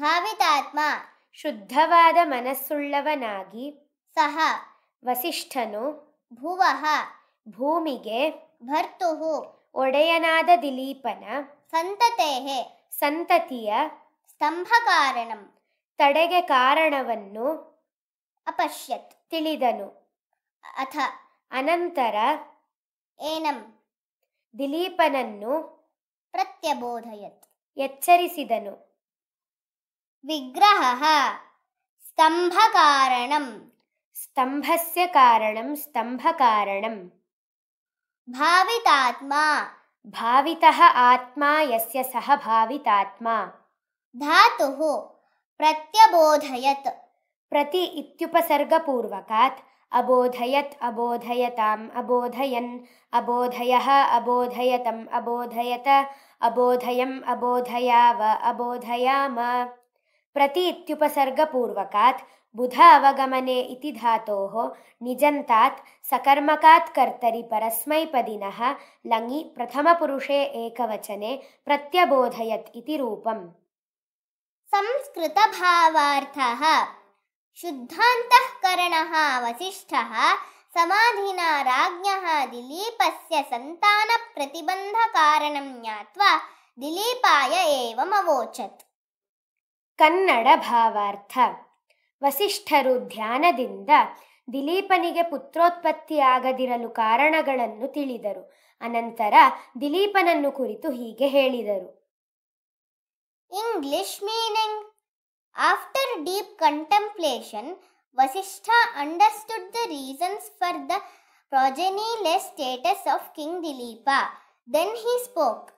ಭಾವಿತಾತ್ಮ ಶುದ್ಧವಾದ ಮನಸ್ಸುಳ್ಳವನಾಗಿ ಸಹ ವಸಿಷ್ಠನು ಭುವಃ ಭೂಮಿಗೆ ಭರ್ತುಹು ಒಡೆಯನಾದ ದಿಲೀಪನ ಸಂತತೆ ಸಂತತಿಯ ಸ್ತಂಭಕಾರಣಂ ತಡೆಗೆ ಕಾರಣವನ್ನು ಅಪಶ್ಯತ್ ತಿಳಿದನು ಅಥ ಅನಂತರ ಏನಂ ದಿಲೀಪನನ್ನು ಪ್ರತ್ಯಬೋಧಯತ್ ಎಚ್ಚರಿಸಿದನು विग्रहः स्तम्भकारणम् स्तम्भस्य कारणं स्तम्भकारणम् भावितात्मा भावितः आत्मा यस्य सः भावितात्मा धातुः प्रत्यबोधयत् प्रति इत्युपसर्गपूर्वकात् अबोधयत् अबोधयताम् अबोधयन् अबोधयः अबोधयतम् अबोधयत अबोधयम् अबोधयाव अबोधयाम प्रति इत्युपसर्गपूर्वकात् बुध अवगमने इति धातोः निजन्तात् सकर्मकात् कर्तरि परस्मैपदिनः लङि प्रथमपुरुषे एकवचने प्रत्यबोधयत् इति रूपम् संस्कृतभावार्थः शुद्धान्तःकरणः वसिष्ठः समाधिना राज्ञः दिलीपस्य सन्तानप्रतिबन्धकारणं ज्ञात्वा दिलीपाय एवमवोचत् ಕನ್ನಡ ಭಾವಾರ್ಥ ವಸಿಷ್ಠರು ಧ್ಯಾನದಿಂದ ದಿಲೀಪನಿಗೆ ಪುತ್ರೋತ್ಪತ್ತಿಯಾಗದಿರಲು ಕಾರಣಗಳನ್ನು ತಿಳಿದರು ಅನಂತರ ದಿಲೀಪನನ್ನು ಕುರಿತು ಹೀಗೆ ಹೇಳಿದರು English meaning after deep contemplation Vasishtha understood the reasons for the progenyless status of king Dilipa then he spoke